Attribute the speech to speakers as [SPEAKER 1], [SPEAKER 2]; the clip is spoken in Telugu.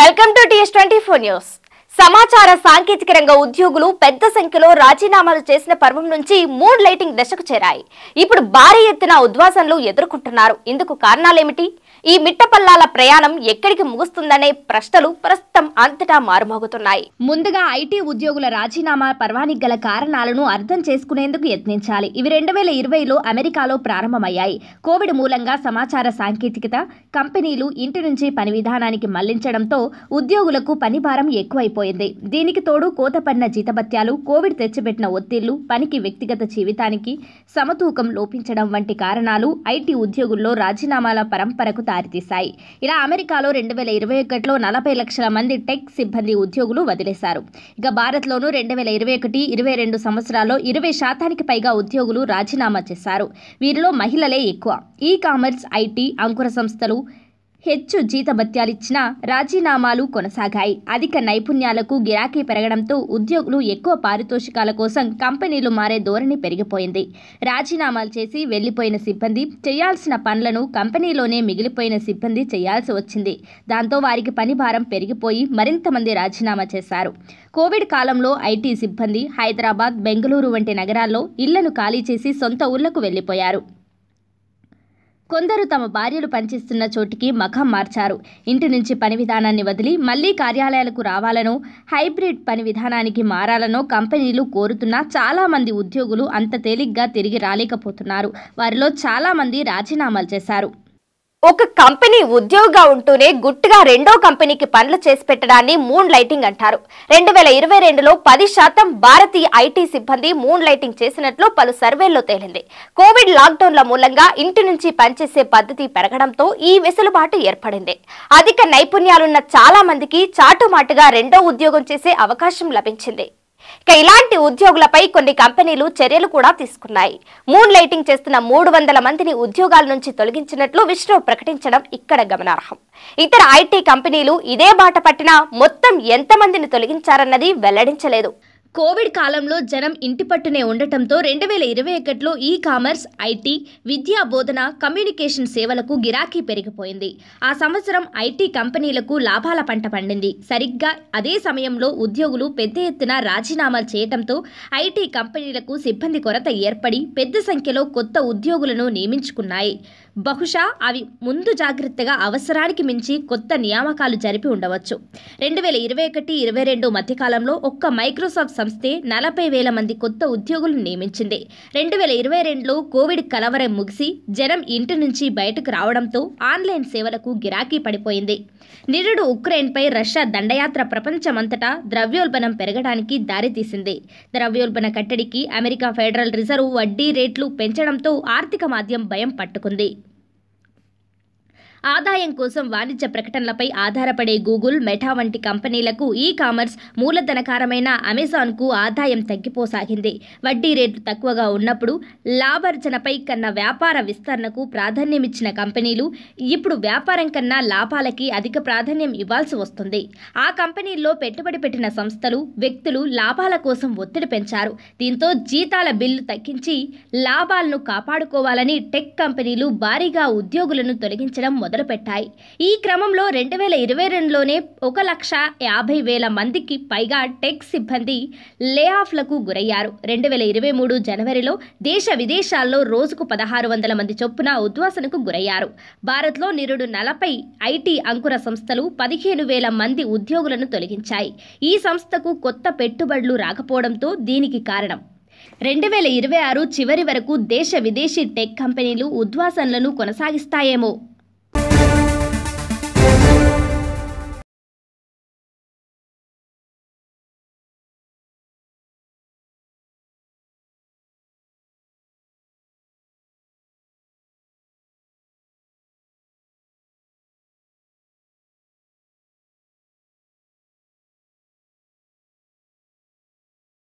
[SPEAKER 1] welcome to TS twenty four news సమాచార సాంకేతిక రంగ ఉద్యోగులు పెద్ద సంఖ్యలో రాజీనామాలు చేసిన పర్వం నుంచి మూడ్ లైటింగ్ దశకు చేరాయి ఇప్పుడు భారీ ఎత్తున ఉద్వాసనలు ఎదుర్కొంటున్నారు ఇందుకు కారణాలేమిటి ఈ మిట్టపల్లాల ప్రయాణం ఎక్కడికి ముగుస్తుందనే ప్రశ్నలు ప్రస్తుతం అంతటా మారుమోగుతున్నాయి ముందుగా ఐటీ ఉద్యోగుల రాజీనామా పర్వానికి గల కారణాలను అర్థం చేసుకునేందుకు యత్నించాలి ఇవి రెండు వేల ఇరవైలో అమెరికాలో ప్రారంభమయ్యాయి కోవిడ్ మూలంగా సమాచార సాంకేతికత కంపెనీలు ఇంటి నుంచి పని విధానానికి మళ్లించడంతో ఉద్యోగులకు పని భారం ఎక్కువైపోయింది దీనికి తోడు కోతపడిన జీతభత్యాలు కోవిడ్ తెచ్చిపెట్టిన ఒత్తిళ్లు పనికి వ్యక్తిగత జీవితానికి సమతూకం లోపించడం వంటి కారణాలు ఐటీ ఉద్యోగుల్లో రాజీనామాల పరంపరకు దారితీశాయి ఇలా అమెరికాలో రెండు వేల ఇరవై ఒకటిలో నలభై లక్షల మంది టెక్ సిబ్బంది ఉద్యోగులు వదిలేశారు ఇక భారత్లోనూ రెండు వేల ఇరవై ఒకటి ఇరవై రెండు సంవత్సరాల్లో ఇరవై శాతానికి పైగా ఉద్యోగులు రాజీనామా చేశారు వీరిలో మహిళలే ఎక్కువ ఈ కామర్స్ ఐటీ అంకుర సంస్థలు హెచ్చు జీతభత్యాలిచ్చిన రాజీనామాలు కొనసాగాయి అధిక నైపుణ్యాలకు గిరాకీ పెరగడంతో ఉద్యోగులు ఎక్కువ పారితోషికాల కోసం కంపెనీలు మారే ధోరణి పెరిగిపోయింది రాజీనామాలు చేసి వెళ్లిపోయిన సిబ్బంది చేయాల్సిన పనులను కంపెనీలోనే మిగిలిపోయిన సిబ్బంది చేయాల్సి వచ్చింది దాంతో వారికి పని భారం పెరిగిపోయి మరింత మంది రాజీనామా చేశారు కోవిడ్ కాలంలో ఐటీ సిబ్బంది హైదరాబాద్ బెంగళూరు వంటి నగరాల్లో ఇళ్లను ఖాళీ చేసి సొంత ఊళ్లకు వెళ్లిపోయారు కొందరు తమ భార్యలు పనిచేస్తున్న చోటికి మఖం మార్చారు ఇంటి నుంచి పని విధానాన్ని వదిలి మళ్లీ కార్యాలయాలకు రావాలనో హైబ్రిడ్ పని విధానానికి మారాలనో కంపెనీలు కోరుతున్నా చాలామంది ఉద్యోగులు అంత తేలిగ్గా తిరిగి రాలేకపోతున్నారు వారిలో చాలామంది రాజీనామాలు చేశారు ఒక కంపెనీ ఉద్యోగిగా ఉంటూనే గుట్టుగా రెండో కంపెనీకి పనులు చేసి పెట్టడాన్ని మూన్ లైటింగ్ అంటారు రెండు వేల ఇరవై రెండులో పది శాతం భారతీయ ఐటీ సిబ్బంది మూన్ లైటింగ్ చేసినట్లు పలు సర్వేల్లో తేలింది కోవిడ్ లాక్డౌన్ల మూలంగా ఇంటి నుంచి పనిచేసే పద్ధతి పెరగడంతో ఈ వెసులుబాటు ఏర్పడింది అధిక నైపుణ్యాలున్న చాలా మందికి చాటుమాటుగా రెండో ఉద్యోగం చేసే అవకాశం లభించింది ఇక ఇలాంటి ఉద్యోగులపై కొన్ని కంపెనీలు చర్యలు కూడా తీసుకున్నాయి మూన్ లైటింగ్ చేస్తున్న మూడు వందల మందిని ఉద్యోగాల నుంచి తొలగించినట్లు విష్ణు ప్రకటించడం ఇక్కడ గమనార్హం ఇతర ఐటీ కంపెనీలు ఇదే బాట పట్టినా మొత్తం ఎంతమందిని తొలగించారన్నది వెల్లడించలేదు కోవిడ్ కాలంలో జనం ఇంటి పట్టునే ఉండటంతో రెండు వేల ఇరవై ఒకటిలో ఈ కామర్స్ ఐటీ విద్యా బోధన కమ్యూనికేషన్ సేవలకు గిరాకీ పెరిగిపోయింది ఆ సంవత్సరం ఐటీ కంపెనీలకు లాభాల పంట పండింది సరిగ్గా అదే సమయంలో ఉద్యోగులు పెద్ద ఎత్తున రాజీనామాలు చేయడంతో ఐటీ కంపెనీలకు సిబ్బంది కొరత ఏర్పడి పెద్ద సంఖ్యలో కొత్త ఉద్యోగులను నియమించుకున్నాయి బహుశా అవి ముందు జాగ్రత్తగా అవసరానికి మించి కొత్త నియామకాలు జరిపి ఉండవచ్చు రెండు వేల ఇరవై ఒకటి ఇరవై రెండు మధ్యకాలంలో ఒక్క మైక్రోసాఫ్ట్ సంస్థే నలభై వేల మంది కొత్త ఉద్యోగులను నియమించింది రెండు వేల ఇరవై రెండులో కోవిడ్ కలవరం ముగిసి జనం ఇంటి నుంచి బయటకు రావడంతో ఆన్లైన్ సేవలకు గిరాకీ పడిపోయింది నిరుడు ఉక్రెయిన్పై రష్యా దండయాత్ర ప్రపంచమంతటా ద్రవ్యోల్బణం పెరగడానికి దారితీసింది ద్రవ్యోల్బణ కట్టడికి అమెరికా ఫెడరల్ రిజర్వ్ వడ్డీ రేట్లు పెంచడంతో ఆర్థిక మాధ్యం భయం పట్టుకుంది ఆదాయం కోసం వాణిజ్య ప్రకటనలపై ఆధారపడే గూగుల్ మెటా వంటి కంపెనీలకు ఈ కామర్స్ మూలధనకారమైన అమెజాన్కు ఆదాయం తగ్గిపోసాగింది వడ్డీ రేట్లు తక్కువగా ఉన్నప్పుడు లాభార్జనపై కన్నా వ్యాపార విస్తరణకు ప్రాధాన్యమిచ్చిన కంపెనీలు ఇప్పుడు వ్యాపారం కన్నా లాభాలకి అధిక ప్రాధాన్యం ఇవ్వాల్సి వస్తుంది ఆ కంపెనీల్లో పెట్టుబడి పెట్టిన సంస్థలు వ్యక్తులు లాభాల కోసం ఒత్తిడి పెంచారు దీంతో జీతాల బిల్లు తగ్గించి లాభాలను కాపాడుకోవాలని టెక్ కంపెనీలు భారీగా ఉద్యోగులను తొలగించడం మొదలుపెట్టాయి ఈ క్రమంలో రెండు వేల ఇరవై రెండులోనే ఒక లక్ష యాభై వేల మందికి పైగా టెక్ సిబ్బంది లే ఆఫ్లకు గురయ్యారు రెండు వేల ఇరవై మూడు జనవరిలో దేశ విదేశాల్లో రోజుకు పదహారు వందల మంది చొప్పున ఉద్వాసనకు గురయ్యారు భారత్లో నిరుడు నలభై ఐటీ అంకుర సంస్థలు పదిహేను వేల మంది ఉద్యోగులను తొలగించాయి ఈ సంస్థకు కొత్త పెట్టుబడులు రాకపోవడంతో దీనికి కారణం రెండు వేల ఇరవై ఆరు చివరి వరకు దేశ విదేశీ టెక్ కంపెనీలు ఉద్వాసనలను కొనసాగిస్తాయేమో